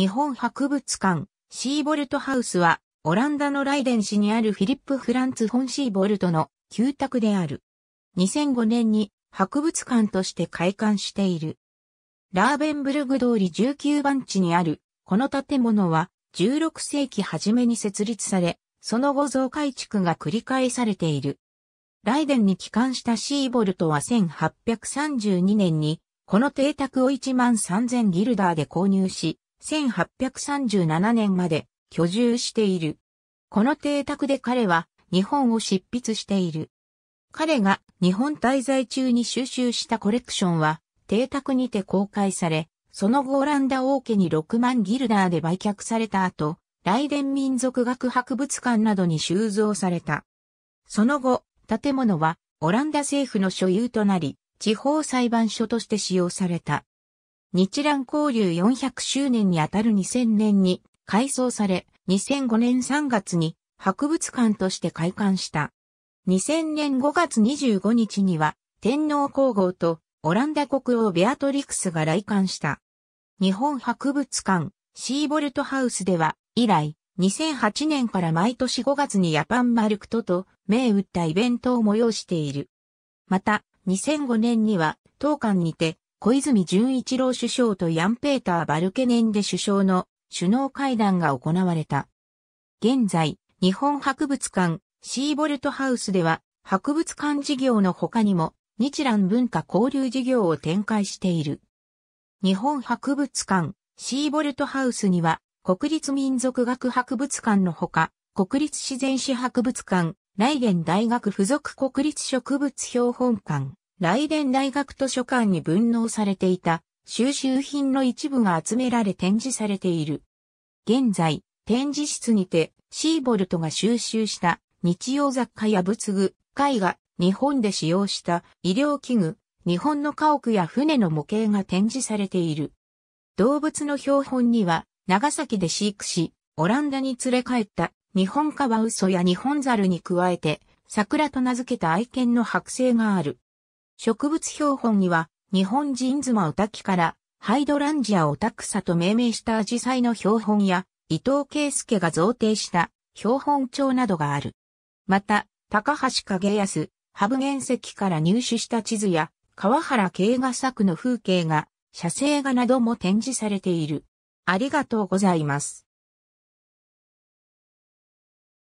日本博物館、シーボルトハウスは、オランダのライデン市にあるフィリップ・フランツ・ォン・シーボルトの旧宅である。2005年に博物館として開館している。ラーベンブルグ通り19番地にある、この建物は16世紀初めに設立され、その後増改築が繰り返されている。ライデンに帰還したシーボルトは1832年に、この邸宅を1万3000ギルダーで購入し、1837年まで居住している。この邸宅で彼は日本を執筆している。彼が日本滞在中に収集したコレクションは邸宅にて公開され、その後オランダ王家に6万ギルダーで売却された後、ライデン民族学博物館などに収蔵された。その後、建物はオランダ政府の所有となり、地方裁判所として使用された。日蘭交流400周年にあたる2000年に改装され、2005年3月に博物館として開館した。2000年5月25日には天皇皇后とオランダ国王ベアトリクスが来館した。日本博物館シーボルトハウスでは以来2008年から毎年5月にヤパンマルクトと銘打ったイベントを催している。また2005年には当館にて小泉純一郎首相とヤンペーター・バルケネンで首相の首脳会談が行われた。現在、日本博物館シーボルトハウスでは博物館事業の他にも日蘭文化交流事業を展開している。日本博物館シーボルトハウスには国立民族学博物館のほか国立自然史博物館、来源大学附属国立植物標本館、来電大学図書館に分納されていた収集品の一部が集められ展示されている。現在、展示室にてシーボルトが収集した日用雑貨や仏具、絵画、日本で使用した医療器具、日本の家屋や船の模型が展示されている。動物の標本には、長崎で飼育し、オランダに連れ帰った日本カワウソや日本ザルに加えて、桜と名付けた愛犬の剥製がある。植物標本には、日本人妻オタキから、ハイドランジアオタクサと命名したアジサイの標本や、伊藤圭介が贈呈した標本帳などがある。また、高橋景康、ハブ原石から入手した地図や、川原慶画作の風景が、写生画なども展示されている。ありがとうございます。